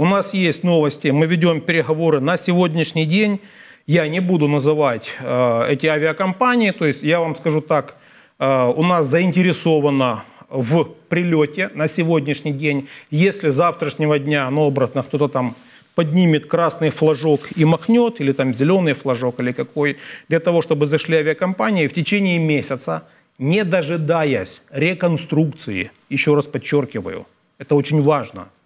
У нас есть новости, мы ведем переговоры на сегодняшний день. Я не буду называть э, эти авиакомпании, то есть я вам скажу так, э, у нас заинтересовано в прилете на сегодняшний день. Если завтрашнего дня, ну, обратно кто-то там поднимет красный флажок и махнет, или там зеленый флажок, или какой, для того, чтобы зашли авиакомпании, в течение месяца, не дожидаясь реконструкции, еще раз подчеркиваю, это очень важно –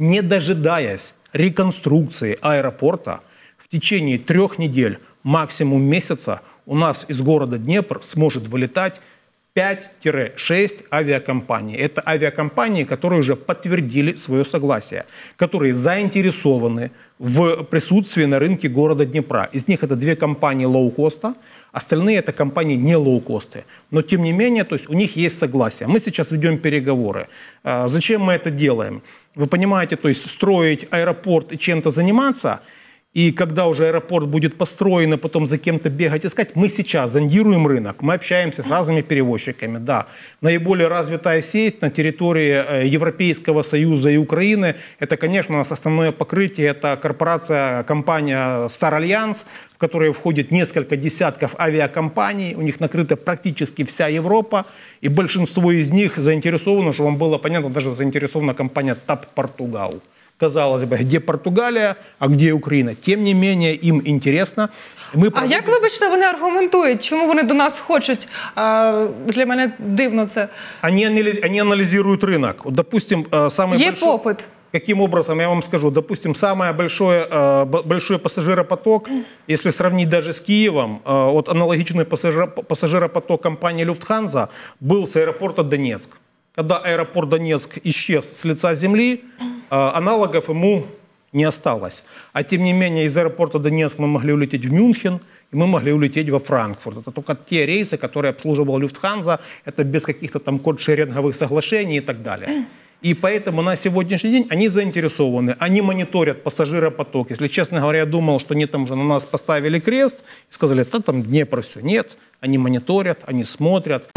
не дожидаясь реконструкции аэропорта, в течение трех недель, максимум месяца, у нас из города Днепр сможет вылетать 5-6 авиакомпаний. Это авиакомпании, которые уже подтвердили свое согласие, которые заинтересованы в присутствии на рынке города Днепра. Из них это две компании лоукоста, остальные это компании не лоукосты. Но тем не менее, то есть у них есть согласие. Мы сейчас ведем переговоры. А, зачем мы это делаем? Вы понимаете, то есть строить аэропорт и чем-то заниматься – и когда уже аэропорт будет построен, и потом за кем-то бегать, искать, мы сейчас зондируем рынок, мы общаемся с разными перевозчиками, да. Наиболее развитая сеть на территории э, Европейского Союза и Украины, это, конечно, у нас основное покрытие, это корпорация, компания Star Alliance, в которой входит несколько десятков авиакомпаний, у них накрыта практически вся Европа, и большинство из них заинтересовано, чтобы вам было понятно, даже заинтересована компания TAP Portugal казалось бы, де Португалія, а где Украина. Тем не менее, им интересно. Ми а як вибачте, вони аргументують, чому вони до нас хочуть? А, Для мене дивно це. Вони, вони аналізують ринок. Допустим, э, саме є большой... попит. Каким образом, я вам скажу, допустим, самый большой, э, большой пассажиропоток, если сравнить даже с Киевом, э, вот аналогичный пассажиропоток компании Люфтханза был с аэропорта Донецк. Когда аэропорт Донецк исчез с лица земли, а, аналогов ему не осталось. А тем не менее, из аэропорта Донецк мы могли улететь в Мюнхен, и мы могли улететь во Франкфурт. Это только те рейсы, которые обслуживал Люфтханза, это без каких-то там код-шеринговых соглашений и так далее. И поэтому на сегодняшний день они заинтересованы, они мониторят пассажиропоток. Если честно говоря, я думал, что они там же на нас поставили крест и сказали, да там Днепр все. Нет, они мониторят, они смотрят.